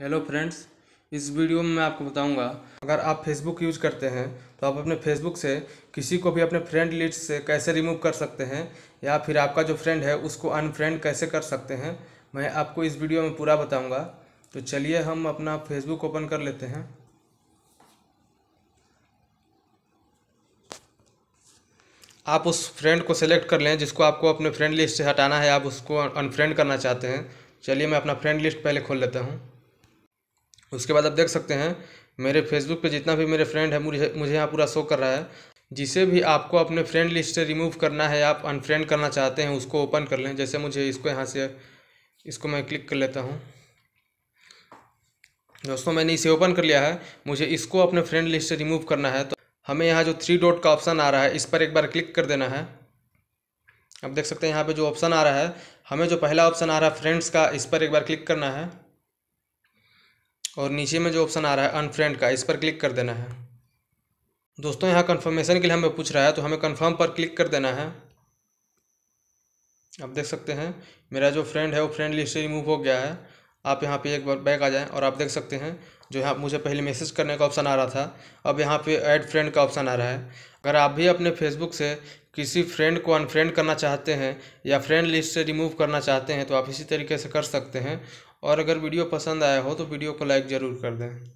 hello friends इस video में मैं आपको बताऊंगा अगर आप फेसबुक यूज़ करते हैं तो आप अपने फेसबुक से किसी को भी अपने फ्रेंड लिस्ट से कैसे रिमूव कर सकते हैं या फिर आपका जो फ्रेंड है उसको अनफ्रेंड कैसे कर सकते हैं मैं आपको इस वीडियो में पूरा बताऊंगा तो चलिए हम अपना फेसबुक ओपन कर लेते हैं आप उस फ्रेंड को सेलेक्ट कर लें जिसको आपको अपने फ्रेंड लिस्ट से हटाना है आप उसको अनफ्रेंड करना चाहते हैं चलिए मैं अपना फ्रेंड लिस्ट पहले खोल लेता हूँ उसके बाद आप देख सकते हैं मेरे फेसबुक पे जितना भी मेरे फ्रेंड है मुझे मुझे यहाँ पूरा शो कर रहा है जिसे भी आपको अपने फ्रेंड लिस्ट से रिमूव करना है आप अनफ्रेंड करना चाहते हैं उसको ओपन कर लें जैसे मुझे इसको यहाँ से इसको मैं क्लिक कर लेता हूँ दोस्तों मैंने इसे ओपन कर लिया है मुझे इसको अपने फ्रेंड लिस्ट से रिमूव करना है तो हमें यहाँ जो थ्री डॉट का ऑप्शन आ रहा है इस पर एक बार क्लिक कर देना है अब देख सकते हैं यहाँ पे जो ऑप्शन आ रहा है हमें जो पहला ऑप्शन आ रहा है फ्रेंड्स का इस पर एक बार क्लिक करना है और नीचे में जो ऑप्शन आ रहा है अनफ्रेंड का इस पर क्लिक कर देना है दोस्तों यहाँ कन्फर्मेशन के लिए हमें पूछ रहा है तो हमें कन्फर्म पर क्लिक कर देना है आप देख सकते हैं मेरा जो फ्रेंड है वो फ्रेंड लिस्ट से रिमूव हो गया है आप यहाँ पे एक बार बैक आ जाएं और आप देख सकते हैं जो यहाँ मुझे पहले मैसेज करने का ऑप्शन आ रहा था अब यहाँ पे ऐड फ्रेंड का ऑप्शन आ रहा है अगर आप भी अपने फेसबुक से किसी फ्रेंड को अनफ्रेंड करना चाहते हैं या फ्रेंड लिस्ट से रिमूव करना चाहते हैं तो आप इसी तरीके से कर सकते हैं और अगर वीडियो पसंद आया हो तो वीडियो को लाइक ज़रूर कर दें